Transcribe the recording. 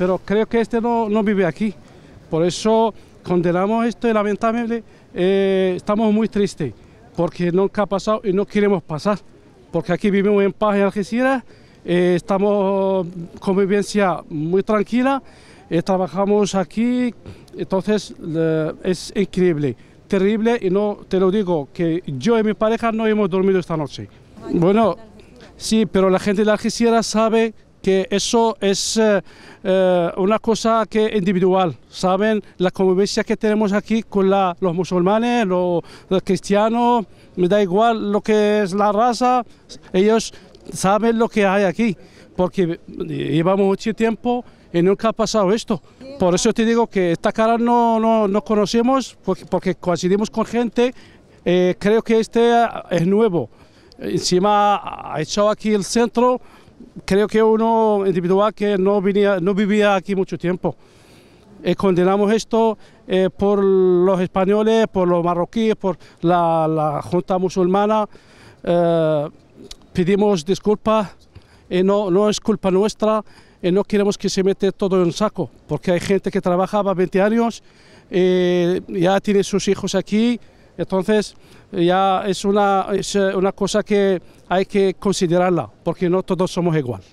pero creo que este no, vive aquí. Por eso condenamos esto y lamentablemente eh, estamos muy tristes, porque nunca ha pasado y no queremos pasar, porque aquí vivimos en paz en Algeciras, eh, ...estamos estamos convivencia muy tranquila, eh, trabajamos aquí, entonces es increíble, terrible y no te lo digo, que yo y mi pareja no hemos dormido esta noche. Bueno, sí, pero la gente de Algeciras sabe que eso es eh, eh, una cosa que individual, ¿saben? La convivencia que tenemos aquí con los musulmanes, los, cristianos, me da igual lo que es la raza, ellos saben lo que hay aquí, porque llevamos mucho tiempo y nunca ha pasado esto. Por eso te digo que esta cara no, no, conocemos, porque, coincidimos con gente, eh, creo que este es nuevo. Encima ha echado aquí el centro, creo que uno individual que no, no vivía aquí mucho tiempo. Eh, condenamos esto eh, por los españoles, por los marroquíes, por la, Junta Musulmana. Eh, pedimos disculpas, no, no es culpa nuestra, no queremos que se mete todo en saco, porque hay gente que trabajaba 20 años, ya tiene sus hijos aquí, entonces ya es una, es eh, una cosa que hay que considerarla, porque no todos somos igual.